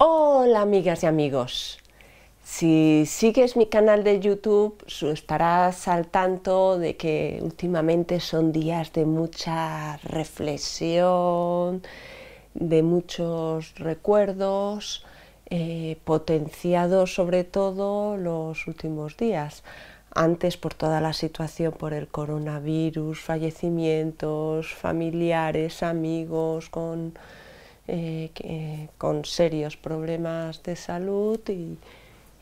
Hola amigas y amigos. Si sigues mi canal de YouTube estarás al tanto de que últimamente son días de mucha reflexión, de muchos recuerdos, eh, potenciados sobre todo los últimos días. Antes por toda la situación, por el coronavirus, fallecimientos, familiares, amigos, con eh, con serios problemas de salud y,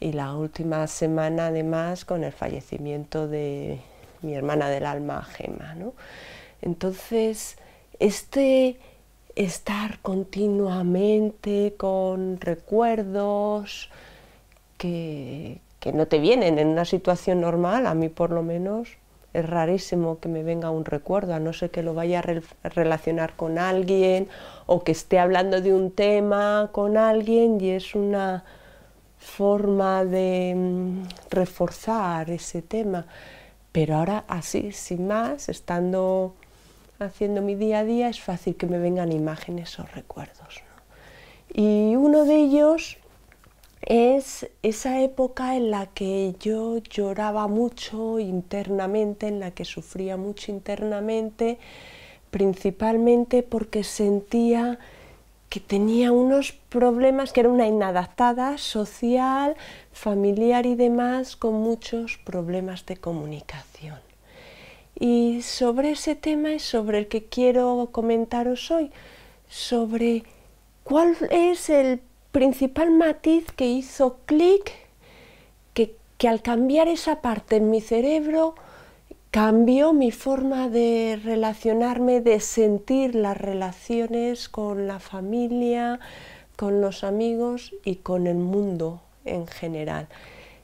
la última semana además con el fallecimiento de mi hermana del alma Gema. Entonces, este estar continuamente con recuerdos que, que no te vienen en una situación normal, a mí por lo menos, es rarísimo que me venga un recuerdo, a no ser que lo vaya a relacionar con alguien o que esté hablando de un tema con alguien y es una forma de mm, reforzar ese tema. Pero ahora así, sin más, estando haciendo mi día a día, es fácil que me vengan imágenes o recuerdos. Y uno de ellos es esa época en la que yo lloraba mucho internamente, en la que sufría mucho internamente, principalmente porque sentía que tenía unos problemas, que era una inadaptada social, familiar y demás, con muchos problemas de comunicación. Y sobre ese tema es sobre el que quiero comentaros hoy, sobre cuál es el principal matiz que hizo clic, que, que al cambiar esa parte en mi cerebro, cambió mi forma de relacionarme, de sentir las relaciones con la familia, con los amigos y con el mundo en general.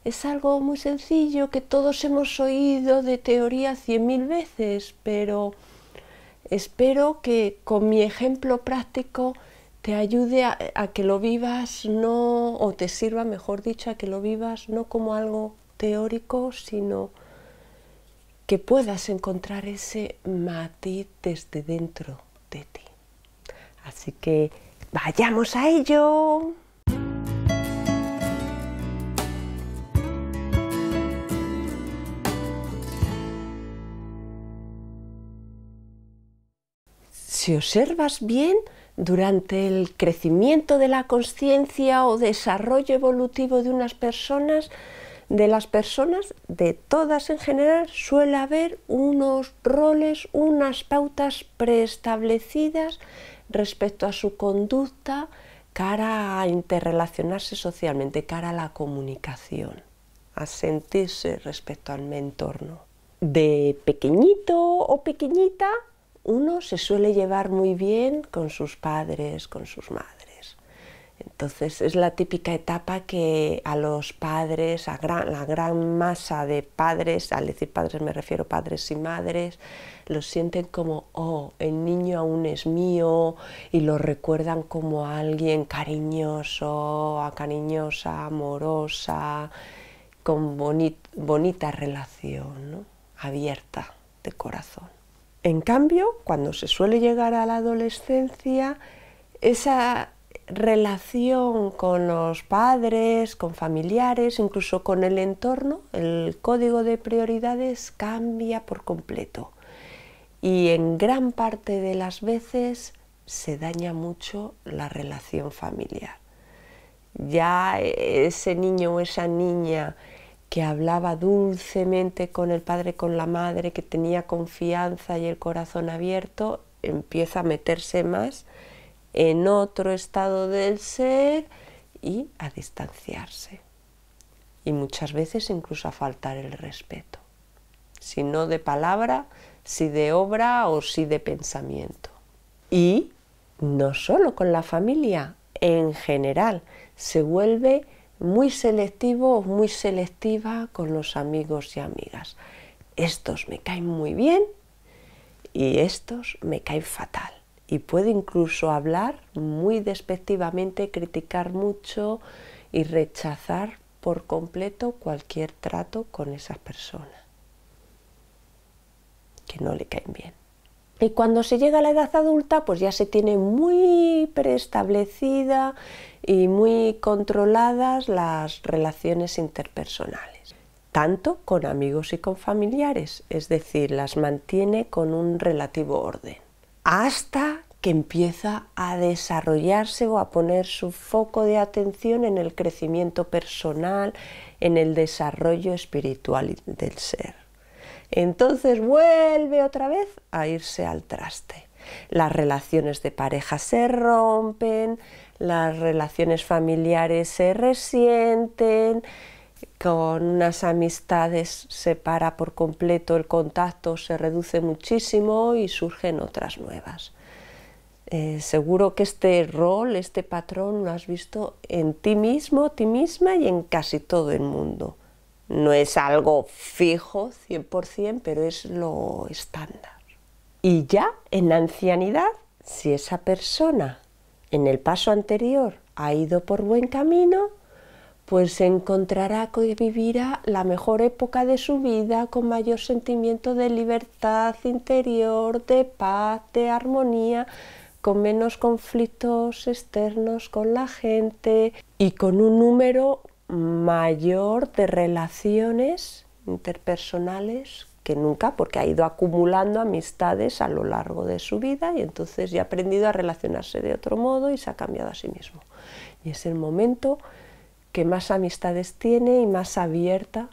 Es algo muy sencillo que todos hemos oído de teoría cien mil veces, pero espero que con mi ejemplo práctico te ayude a, que lo vivas no, o te sirva, mejor dicho, a que lo vivas no como algo teórico, sino que puedas encontrar ese matiz desde dentro de ti. Así que vayamos a ello. Si observas bien, durante el crecimiento de la conciencia o desarrollo evolutivo de unas personas, de las personas, de todas en general, suele haber unos roles, unas pautas preestablecidas respecto a su conducta cara a interrelacionarse socialmente, cara a la comunicación, a sentirse respecto al entorno. De pequeñito o pequeñita uno se suele llevar muy bien con sus padres, con sus madres. Entonces es la típica etapa que a los padres, a la gran masa de padres, al decir padres me refiero padres y madres, los sienten como, oh, el niño aún es mío y lo recuerdan como alguien cariñoso, cariñosa, amorosa, con bonita relación, abierta de corazón. En cambio, cuando se suele llegar a la adolescencia, esa relación con los padres, con familiares, incluso con el entorno, el código de prioridades cambia por completo. Y en gran parte de las veces se daña mucho la relación familiar. Ya e-, ese niño o esa niña que hablaba dulcemente con el padre, con la madre, que tenía confianza y el corazón abierto, empieza a meterse más en otro estado del ser y a distanciarse. Y muchas veces incluso a faltar el respeto, si no de palabra, si de obra o si de pensamiento. Y no solo con la familia, en general, se vuelve muy selectivo o muy selectiva con los amigos y amigas. Estos me caen muy bien y estos me caen fatal. Y puedo incluso hablar muy despectivamente, criticar mucho y rechazar por completo cualquier trato con esas personas que no le caen bien. Y cuando se llega a la edad adulta, pues ya se tiene muy preestablecida y muy controladas las relaciones interpersonales, tanto con amigos y con familiares, es decir, las mantiene con un relativo orden, hasta que empieza a desarrollarse o a poner su foco de atención en el crecimiento personal, en el desarrollo espiritual del ser. Entonces vuelve otra vez a irse al traste. Las relaciones de pareja se rompen, las relaciones familiares se resienten, con unas amistades se para por completo el contacto, se reduce muchísimo y surgen otras nuevas. Eh, seguro que este rol, este patrón lo has visto en ti mismo, ti misma y en casi todo el mundo no es algo fijo 100%, pero es lo estándar. Y ya en la ancianidad, si esa persona en el paso anterior ha ido por buen camino, pues encontrará que vivirá la mejor época de su vida con mayor sentimiento de libertad interior, de paz, de armonía, con menos conflictos externos con la gente y con un número mayor de relaciones interpersonales que nunca, porque ha ido acumulando amistades a lo largo de su vida y entonces ya ha aprendido a relacionarse de otro modo y se ha cambiado a sí mismo. Y es el momento que más amistades tiene y más abierta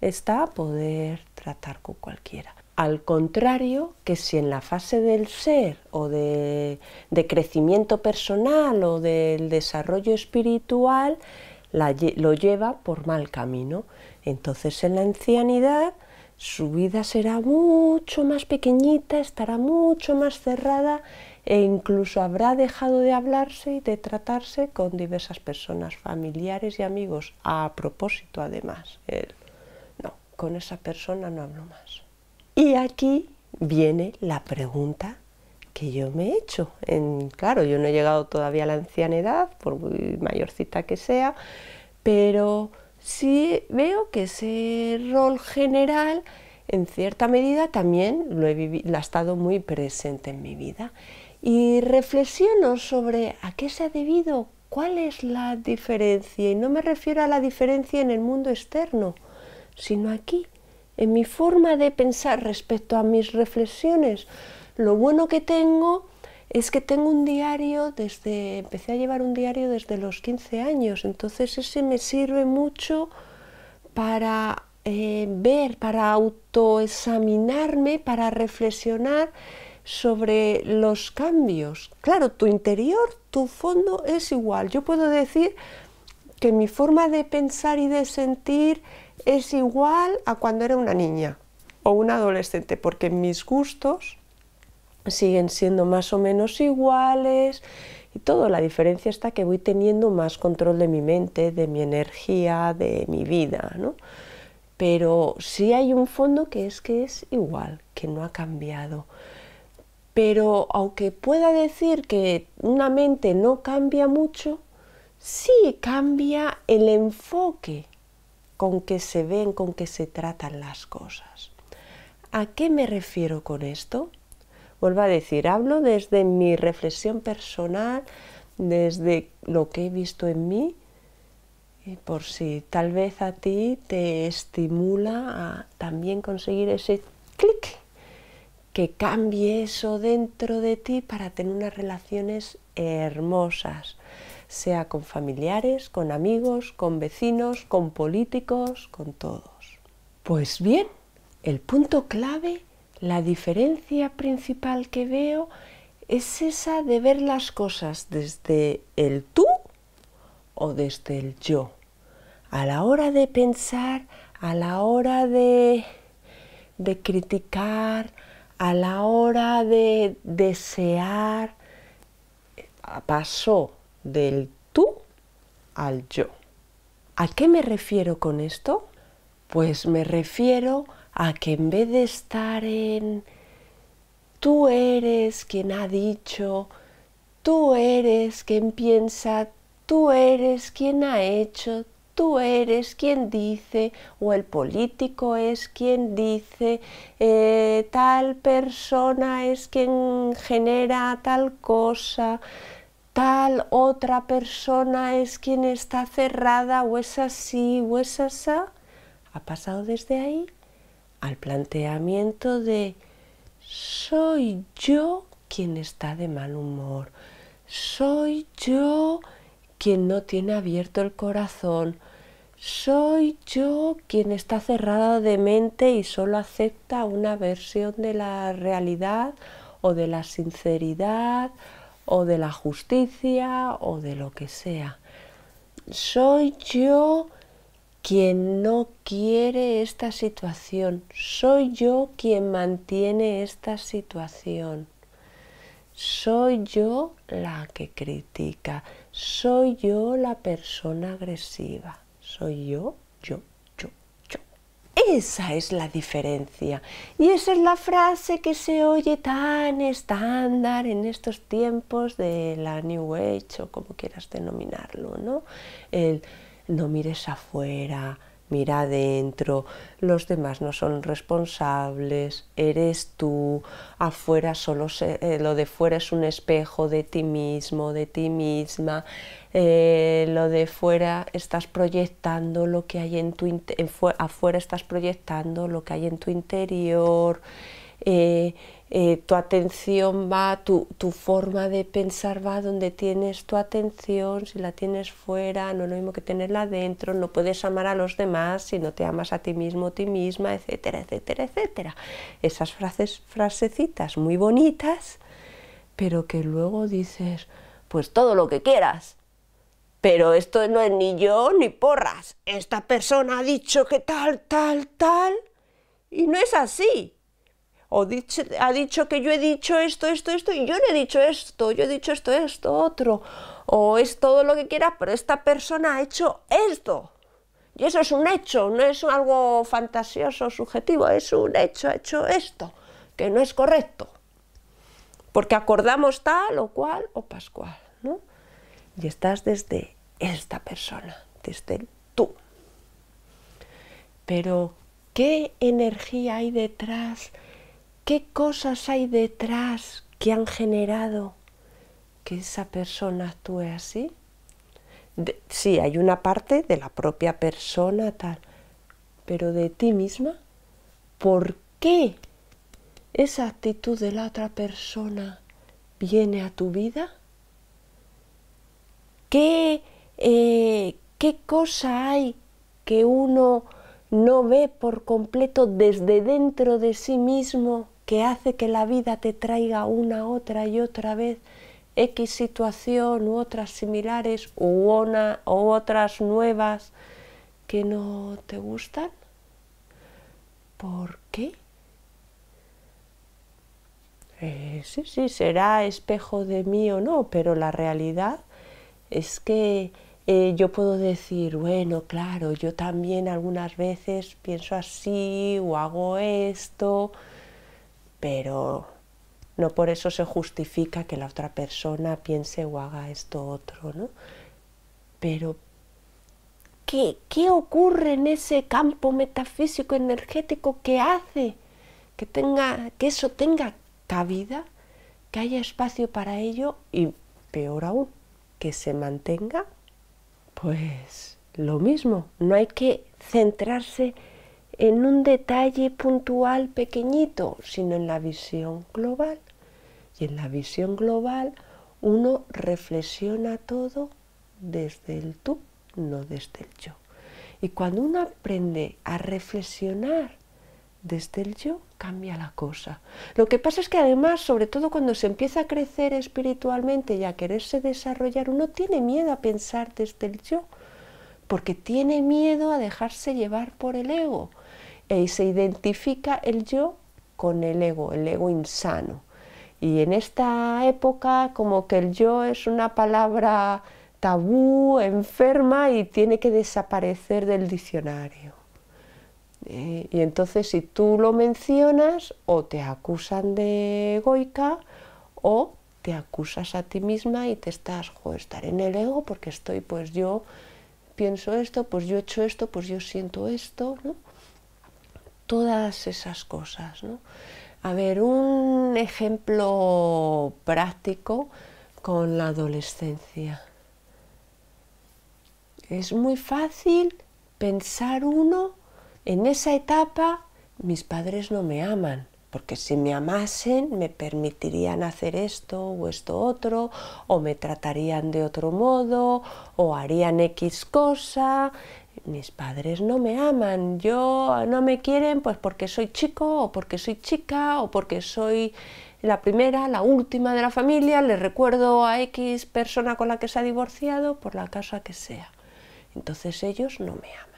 está a poder tratar con cualquiera. Al contrario que si en la fase del ser o de, de crecimiento personal o del desarrollo espiritual lo lleva por mal camino. Entonces en la ancianidad su vida será mucho más pequeñita, estará mucho más cerrada e incluso habrá dejado de hablarse y de tratarse con diversas personas, familiares y amigos. A propósito, además, él, no, con esa persona no hablo más. Y aquí viene la pregunta yo me he hecho. claro, yo no he llegado todavía a la ancianidad, por mayorcita que sea, pero sí veo que ese rol general, en cierta medida, también lo he, vivido, lo ha estado muy presente en mi vida. Y reflexiono sobre a qué se ha debido, cuál es la diferencia. Y no me refiero a la diferencia en el mundo externo, sino aquí, en mi forma de pensar respecto a mis reflexiones lo bueno que tengo es que tengo un diario desde, empecé a llevar un diario desde los 15 años, entonces ese me sirve mucho para eh, ver, para autoexaminarme, para reflexionar sobre los cambios. Claro, tu interior, tu fondo es igual. Yo puedo decir que mi forma de pensar y de sentir es igual a cuando era una niña o una adolescente, porque mis gustos siguen siendo más o menos iguales y todo. La diferencia está que voy teniendo más control de mi mente, de mi energía, de mi vida, ¿no? Pero sí hay un fondo que es que es igual, que no ha cambiado. Pero aunque pueda decir que una mente no cambia mucho, sí cambia el enfoque con que se ven, con que se tratan las cosas. ¿A qué me refiero con esto? Vuelvo a decir, hablo desde mi reflexión personal, desde lo que he visto en mí, y por si tal vez a ti te estimula a también conseguir ese clic que cambie eso dentro de ti para tener unas relaciones hermosas, sea con familiares, con amigos, con vecinos, con políticos, con todos. Pues bien, el punto clave la diferencia principal que veo es esa de ver las cosas desde el tú o desde el yo. A la hora de pensar, a la hora de, de criticar, a la hora de desear, eh, pasó del tú al yo. ¿A qué me refiero con esto? Pues me refiero a que en vez de estar en tú eres quien ha dicho, tú eres quien piensa, tú eres quien ha hecho, tú eres quien dice, o el político es quien dice, eh, tal persona es quien genera tal cosa, tal otra persona es quien está cerrada, o es así, o es asá, ha pasado desde ahí al planteamiento de soy yo quien está de mal humor, soy yo quien no tiene abierto el corazón, soy yo quien está cerrado de mente y solo acepta una versión de la realidad o de la sinceridad o de la justicia o de lo que sea. Soy yo quien no quiere esta situación, soy yo quien mantiene esta situación, soy yo la que critica, soy yo la persona agresiva, soy yo, yo, yo, yo. Esa es la diferencia y esa es la frase que se oye tan estándar en estos tiempos de la New Age o como quieras denominarlo, ¿no? El, no mires afuera, mira adentro, los demás no son responsables, eres tú, afuera solo eh, lo de fuera es un espejo de ti mismo, de ti misma, eh, lo de fuera estás proyectando lo que hay en tu afuera estás proyectando lo que hay en tu interior. Eh, eh, tu atención va, tu, forma de pensar va donde tienes tu atención, si la tienes fuera, no es lo mismo que tenerla dentro, no puedes amar a los demás si no te amas a ti mismo, a ti misma, etcétera, etcétera, etcétera. Esas frases, frasecitas muy bonitas, pero que luego dices, pues todo lo que quieras. Pero esto no es ni yo ni porras. Esta persona ha dicho que tal, tal, tal. Y no es así o ha dicho que yo he dicho esto, esto, esto, y yo no he dicho esto, yo he dicho esto, esto, otro, o es todo lo que quieras, pero esta persona ha hecho esto. Y eso es un hecho, no es algo fantasioso, subjetivo, es un hecho, ha hecho esto, que no es correcto. Porque acordamos tal o cual o pascual, ¿no? Y estás desde esta persona, desde tú. Pero, ¿qué energía hay detrás qué cosas hay detrás que han generado que esa persona actúe así. sí, hay una parte de la propia persona tal, pero de ti misma, ¿por qué esa actitud de la otra persona viene a tu vida? ¿Qué, eh, qué cosa hay que uno no ve por completo desde dentro de sí mismo que hace que la vida te traiga una, otra y otra vez X situación u otras similares u, u otras nuevas que no te gustan? ¿Por qué? Eh, sí, sí, será espejo de mí o no, pero la realidad es que eh, yo puedo decir, bueno, claro, yo también algunas veces pienso así o hago esto, pero no por eso se justifica que la otra persona piense o haga esto otro, ¿no? Pero, ¿qué, qué ocurre en ese campo metafísico energético que hace que, tenga, que eso tenga cabida, que haya espacio para ello y, peor aún, que se mantenga pues lo mismo, no hay que centrarse en un detalle puntual pequeñito, sino en la visión global. Y en la visión global uno reflexiona todo desde el tú, no desde el yo. Y cuando uno aprende a reflexionar desde el yo cambia la cosa. Lo que pasa es que además, sobre todo cuando se empieza a crecer espiritualmente y a quererse desarrollar, uno tiene miedo a pensar desde el yo, porque tiene miedo a dejarse llevar por el ego. Y e se identifica el yo con el ego, el ego insano. Y en esta época como que el yo es una palabra tabú, enferma y tiene que desaparecer del diccionario y entonces si tú lo mencionas o te acusan de egoica o te acusas a ti misma y te estás, estar en el ego porque estoy, pues yo pienso esto, pues yo he hecho esto, pues yo siento esto, ¿no? Todas esas cosas, ¿no? A ver, un ejemplo práctico con la adolescencia. Es muy fácil pensar uno en esa etapa mis padres no me aman, porque si me amasen me permitirían hacer esto o esto otro, o me tratarían de otro modo, o harían X cosa. Mis padres no me aman, yo no me quieren pues porque soy chico o porque soy chica o porque soy la primera, la última de la familia, le recuerdo a X persona con la que se ha divorciado por la casa que sea. Entonces ellos no me aman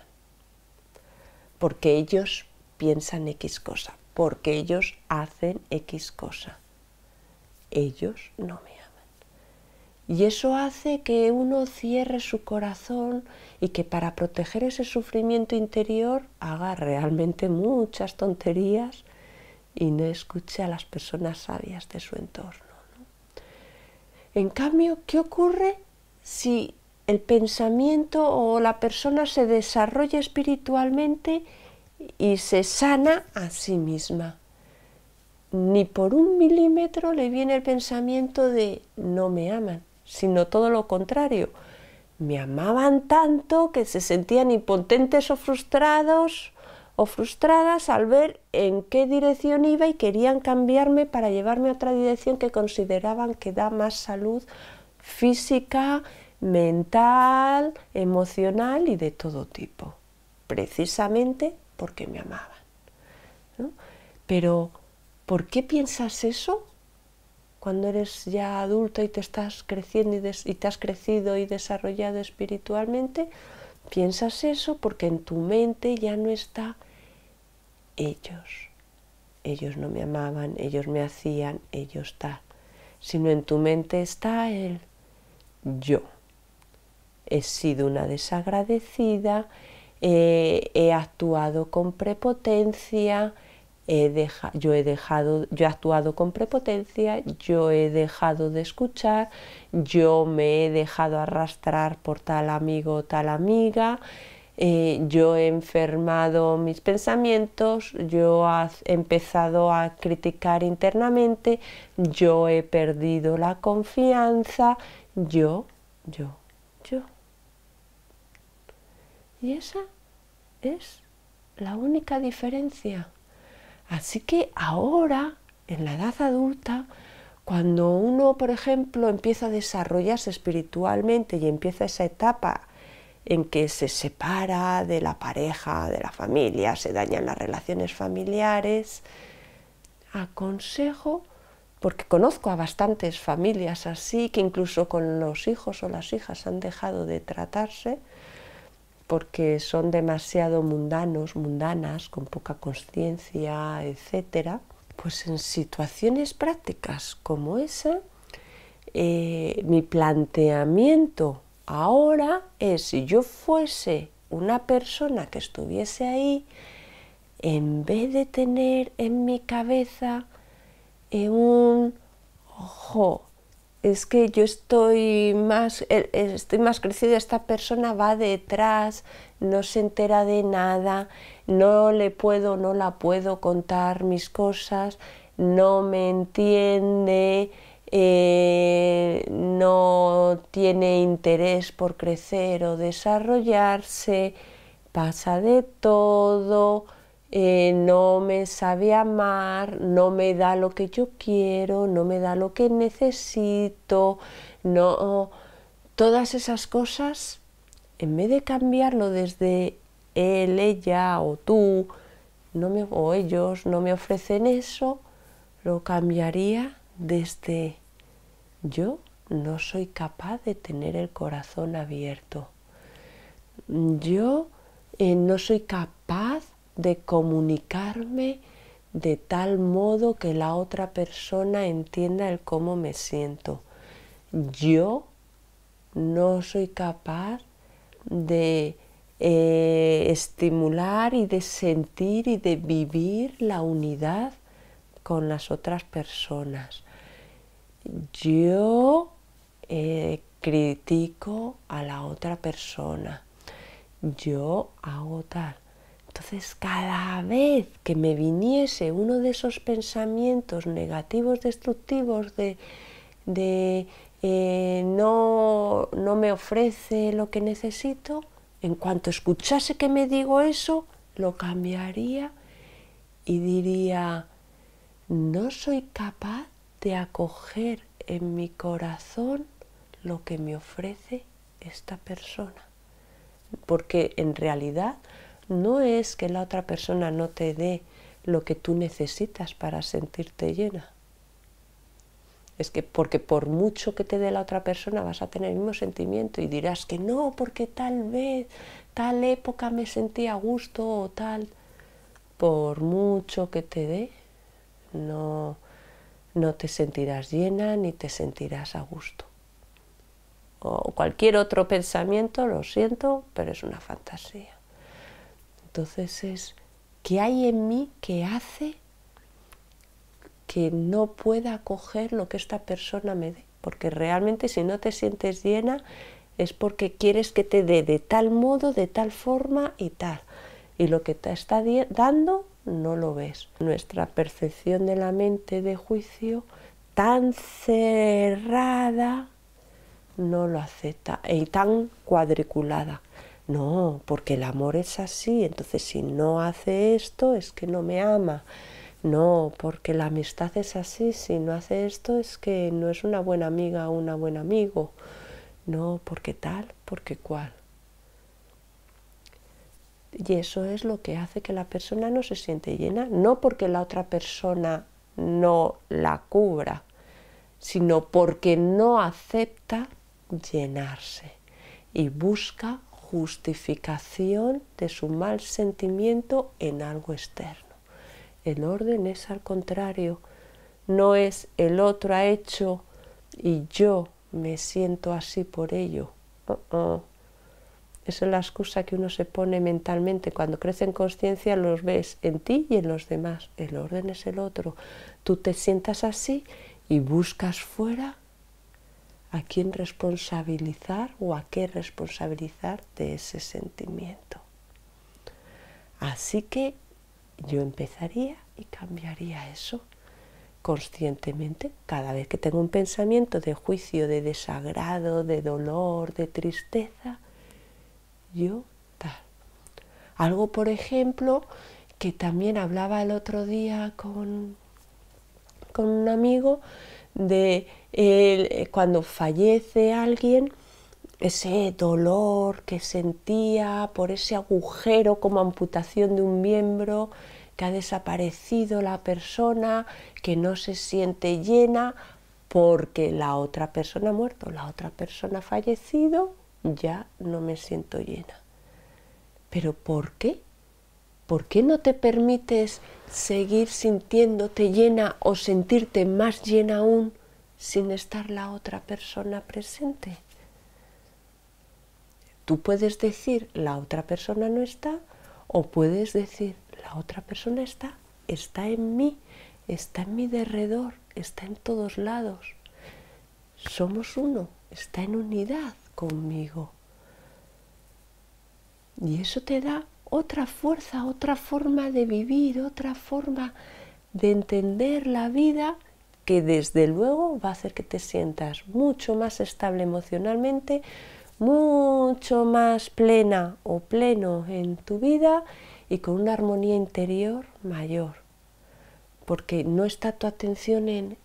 porque ellos piensan X cosa, porque ellos hacen X cosa. Ellos no me aman. Y eso hace que uno cierre su corazón y que para proteger ese sufrimiento interior haga realmente muchas tonterías y no escuche a las personas sabias de su entorno. En cambio, ¿qué ocurre si el pensamiento o la persona se desarrolla espiritualmente y se sana a sí misma. Ni por un milímetro le viene el pensamiento de no me aman, sino todo lo contrario. Me amaban tanto que se sentían impotentes o frustrados o frustradas al ver en qué dirección iba y querían cambiarme para llevarme a otra dirección que consideraban que da más salud física, mental, emocional y de todo tipo, precisamente porque me amaban. Pero, ¿por qué piensas eso cuando eres ya adulto y te estás creciendo y, y te has crecido y desarrollado espiritualmente? Piensas eso porque en tu mente ya no está ellos. Ellos no me amaban, ellos me hacían, ellos tal. Sino en tu mente está el yo he sido una desagradecida, he actuado con prepotencia, yo, he dejado, yo he actuado con prepotencia, yo he dejado de escuchar, yo me he dejado arrastrar por tal amigo o tal amiga, eh, yo he enfermado mis pensamientos, yo he empezado a criticar internamente, yo he perdido la confianza, yo, yo. Y esa es la única diferencia. Así que ahora, en la edad adulta, cuando uno, por ejemplo, empieza a desarrollarse espiritualmente y empieza esa etapa en que se separa de la pareja, de la familia, se dañan las relaciones familiares, aconsejo, porque conozco a bastantes familias así, que incluso con los hijos o las hijas han dejado de tratarse, porque son demasiado mundanos, mundanas, con poca conciencia, etc., pues en situaciones prácticas como esa, eh, mi planteamiento ahora es, si yo fuese una persona que estuviese ahí, en vez de tener en mi cabeza eh, un, ojo, es que yo estoy más, e, e, estoy más crecida, esta persona va detrás, no se entera de nada, no le puedo, no la puedo contar mis cosas, no me entiende, eh, no tiene interés por crecer o desarrollarse, pasa de todo, eh, no me sabe amar, no me da lo que yo quiero, no me da lo que necesito, no... Todas esas cosas, en vez de cambiarlo desde él, ella o tú, no me, o ellos no me ofrecen eso, lo cambiaría desde yo no soy capaz de tener el corazón abierto. Yo eh, no soy capaz de comunicarme de tal modo que la otra persona entienda el cómo me siento. Yo no soy capaz de eh, estimular y de sentir y de vivir la unidad con las otras personas. Yo eh, critico a la otra persona. Yo hago tal. Entonces, cada vez que me viniese uno de esos pensamientos negativos, destructivos, de, eh, no, no me ofrece lo que necesito, en cuanto escuchase que me digo eso, lo cambiaría y diría, no soy capaz de acoger en mi corazón lo que me ofrece esta persona. Porque en realidad no es que la otra persona no te dé lo que tú necesitas para sentirte llena. Es que porque por mucho que te dé la otra persona vas a tener el mismo sentimiento y dirás que no, porque tal vez, tal época me sentí a gusto o tal. Por mucho que te dé, no, no te sentirás llena ni te sentirás a gusto. O cualquier otro pensamiento, lo siento, pero es una fantasía. Entonces es, ¿qué hay en mí que hace que no pueda coger lo que esta persona me dé? Porque realmente si no te sientes llena es porque quieres que te dé de tal modo, de tal forma y tal. Y lo que te está dando no lo ves. Nuestra percepción de la mente de juicio tan cerrada no lo acepta y tan cuadriculada. No, porque el amor es así, entonces si no hace esto es que no me ama. No, porque la amistad es así, si no hace esto es que no es una buena amiga o un buen amigo. No, porque tal, porque cual. Y eso es lo que hace que la persona no se siente llena, no porque la otra persona no la cubra, sino porque no acepta llenarse y busca justificación de su mal sentimiento en algo externo. El orden es al contrario, no es el otro ha hecho y yo me siento así por ello. Uh, uh. Esa es la excusa que uno se pone mentalmente. Cuando crece en conciencia los ves en ti y en los demás. El orden es el otro. Tú te sientas así y buscas fuera a quién responsabilizar o a qué responsabilizar de ese sentimiento. Así que yo empezaría y cambiaría eso conscientemente. Cada vez que tengo un pensamiento de juicio, de desagrado, de dolor, de tristeza, yo tal. Algo, por ejemplo, que también hablaba el otro día con, con un amigo de eh, cuando fallece alguien, ese dolor que sentía por ese agujero como amputación de un miembro, que ha desaparecido la persona, que no se siente llena porque la otra persona ha muerto, la otra persona ha fallecido, ya no me siento llena. ¿Pero por qué? ¿por qué no te permites seguir sintiéndote llena o sentirte más llena aún sin estar la otra persona presente? Tú puedes decir, la otra persona no está, o puedes decir, la otra persona está, está en mí, está en mi derredor, está en todos lados. Somos uno, está en unidad conmigo. Y eso te da otra fuerza, otra forma de vivir, otra forma de entender la vida que desde luego va a hacer que te sientas mucho más estable emocionalmente, mucho más plena o pleno en tu vida y con una armonía interior mayor, porque no está tu atención en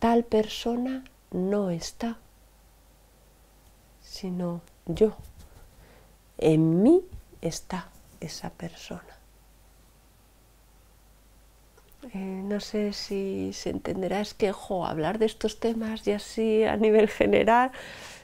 tal persona, no está, sino yo, en mí está esa persona. Eh, no sé si se entenderá, es que hablar de estos temas y así a nivel general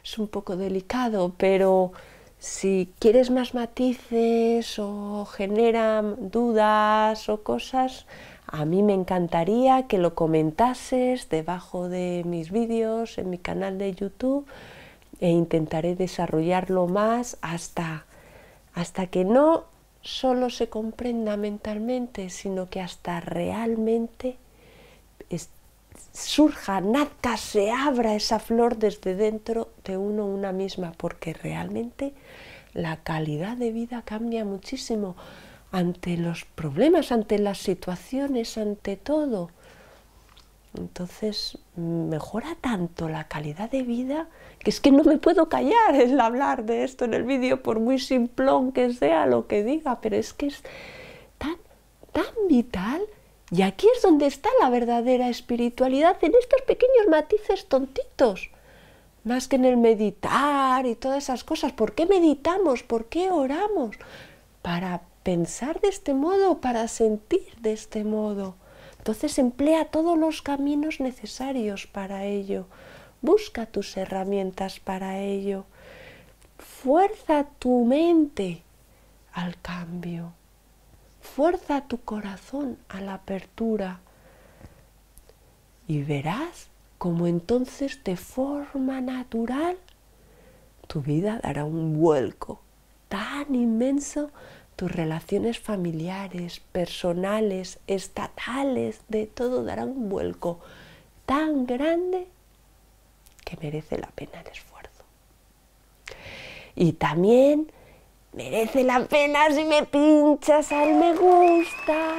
es un poco delicado, pero si quieres más matices o generan dudas o cosas, a mí me encantaría que lo comentases debajo de mis vídeos en mi canal de YouTube e intentaré desarrollarlo más hasta, hasta que no solo se comprenda mentalmente, sino que hasta realmente surja, nazca, se abra esa flor desde dentro de uno una misma, porque realmente la calidad de vida cambia muchísimo ante los problemas, ante las situaciones, ante todo. Entonces mejora tanto la calidad de vida que es que no me puedo callar en hablar de esto en el vídeo, por muy simplón que sea lo que diga, pero es que es tan, tan vital. Y aquí es donde está la verdadera espiritualidad, en estos pequeños matices tontitos, más que en el meditar y todas esas cosas. ¿Por qué meditamos? ¿Por qué oramos? Para pensar de este modo, para sentir de este modo. Entonces emplea todos los caminos necesarios para ello. Busca tus herramientas para ello. Fuerza tu mente al cambio. Fuerza tu corazón a la apertura. Y verás cómo entonces de forma natural tu vida dará un vuelco tan inmenso tus relaciones familiares, personales, estatales, de todo darán un vuelco tan grande que merece la pena el esfuerzo. Y también merece la pena si me pinchas al me gusta.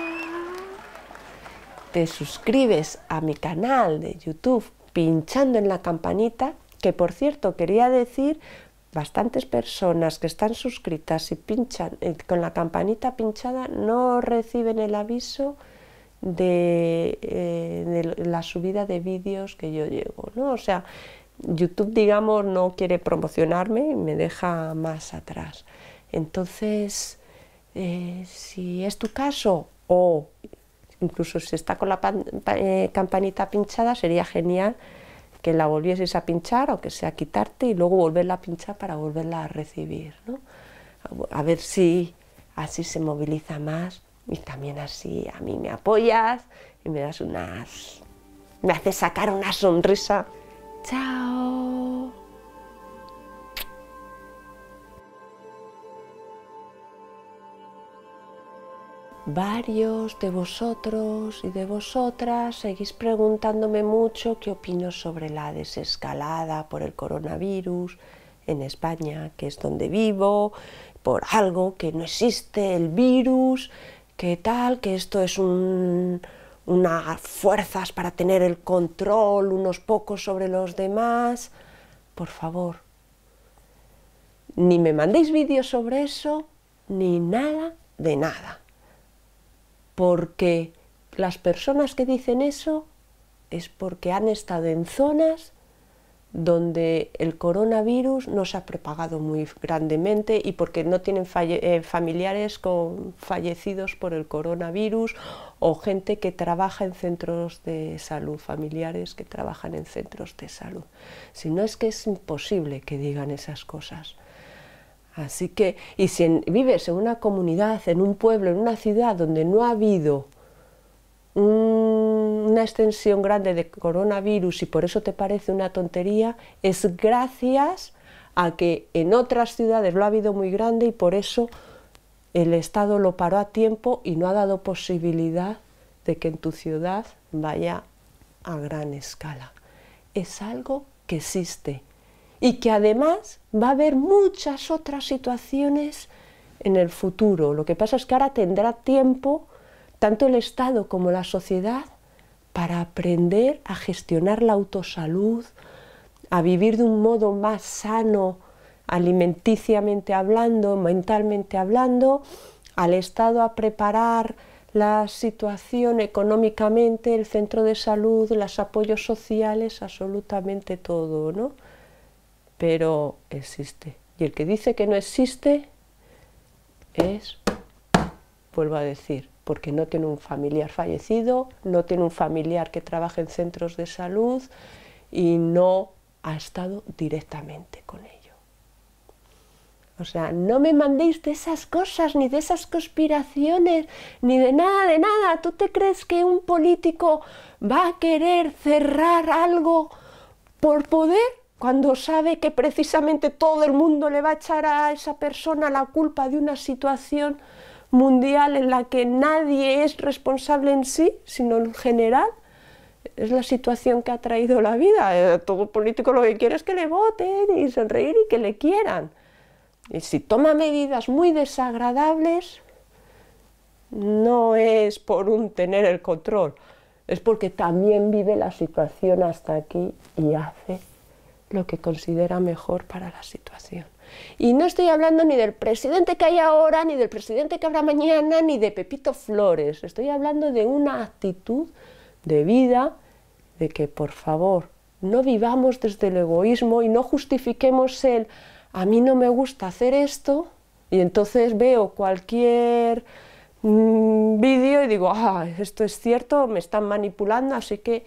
Te suscribes a mi canal de YouTube pinchando en la campanita, que por cierto quería decir bastantes personas que están suscritas y pinchan eh, con la campanita pinchada no reciben el aviso de, eh, la subida de vídeos que yo llevo, ¿no? O sea, YouTube, digamos, no quiere promocionarme y me deja más atrás. Entonces, eh, si es tu caso o incluso si está con la campanita pinchada, sería genial que la volvieses a pinchar, o que sea quitarte, y luego volverla a pinchar para volverla a recibir. A ver si así se moviliza más y también así a mí me apoyas y me das unas... me haces sacar una sonrisa. Chao. Varios de vosotros y de vosotras seguís preguntándome mucho qué opino sobre la desescalada por el coronavirus en España, que es donde vivo, por algo que no existe, el virus, qué tal, que esto es unas fuerzas para tener el control unos pocos sobre los demás. Por favor, ni me mandéis vídeos sobre eso, ni nada de nada porque las personas que dicen eso es porque han estado en zonas donde el coronavirus no se ha propagado muy grandemente y porque no tienen eh, familiares fallecidos por el coronavirus o gente que trabaja en centros de salud, familiares que trabajan en centros de salud. Si no es que es imposible que digan esas cosas. Así que, y si vives en una comunidad, en un pueblo, en una ciudad donde no ha habido una extensión grande de coronavirus y por eso te parece una tontería, es gracias a que en otras ciudades lo ha habido muy grande y por eso el Estado lo paró a tiempo y no ha dado posibilidad de que en tu ciudad vaya a gran escala. Es algo que existe y que además va a haber muchas otras situaciones en el futuro. Lo que pasa es que ahora tendrá tiempo tanto el Estado como la sociedad para aprender a gestionar la autosalud, a vivir de un modo más sano, alimenticiamente hablando, mentalmente hablando, al Estado a preparar la situación económicamente, el centro de salud, los apoyos sociales, absolutamente todo, ¿no? pero existe. Y el que dice que no existe es, vuelvo a decir, porque no tiene un familiar fallecido, no tiene un familiar que trabaje en centros de salud y no ha estado directamente con ello. O sea, no me mandéis de esas cosas, ni de esas conspiraciones, ni de nada, de nada. ¿Tú te crees que un político va a querer cerrar algo por poder? cuando sabe que precisamente todo el mundo le va a echar a esa persona la culpa de una situación mundial en la que nadie es responsable en sí, sino en general, es la situación que ha traído la vida. Eh, todo político lo que quiere es que le voten y sonreír y que le quieran. Y si toma medidas muy desagradables, no es por un tener el control, es porque también vive la situación hasta aquí y hace lo que considera mejor para la situación. Y no estoy hablando ni del presidente que hay ahora, ni del presidente que habrá mañana, ni de Pepito Flores. Estoy hablando de una actitud de vida de que, por favor, no vivamos desde el egoísmo y no justifiquemos el a mí no me gusta hacer esto y entonces veo cualquier mm, vídeo y digo, ah, esto es cierto, me están manipulando, así que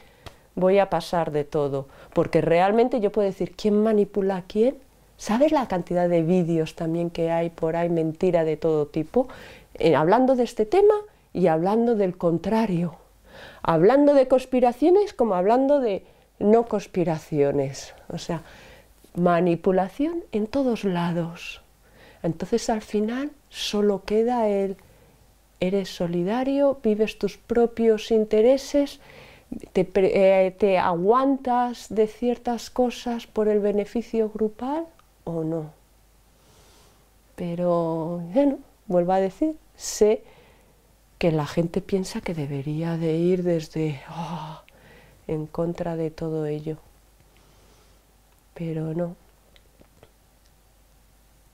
voy a pasar de todo, porque realmente yo puedo decir quién manipula a quién. ¿Sabes la cantidad de vídeos también que hay por ahí, mentira de todo tipo, eh, hablando de este tema y hablando del contrario? Hablando de conspiraciones como hablando de no conspiraciones. O sea, manipulación en todos lados. Entonces al final solo queda el eres solidario, vives tus propios intereses eh, te, aguantas de ciertas cosas por el beneficio grupal o no. Pero, bueno, vuelvo a decir, sé que la gente piensa que debería de ir desde oh, en contra de todo ello. Pero no.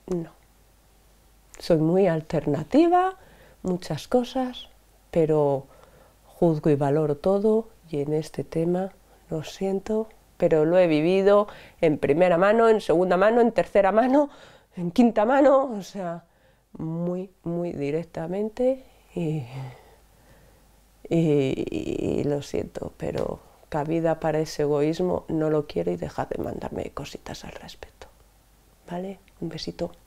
No. Soy muy alternativa, muchas cosas, pero juzgo y valoro todo y en este tema, lo siento, pero lo he vivido en primera mano, en segunda mano, en tercera mano, en quinta mano, o sea, muy, muy directamente y, y lo siento, pero cabida para ese egoísmo no lo quiero y dejad de mandarme cositas al respecto. ¿Vale? Un besito.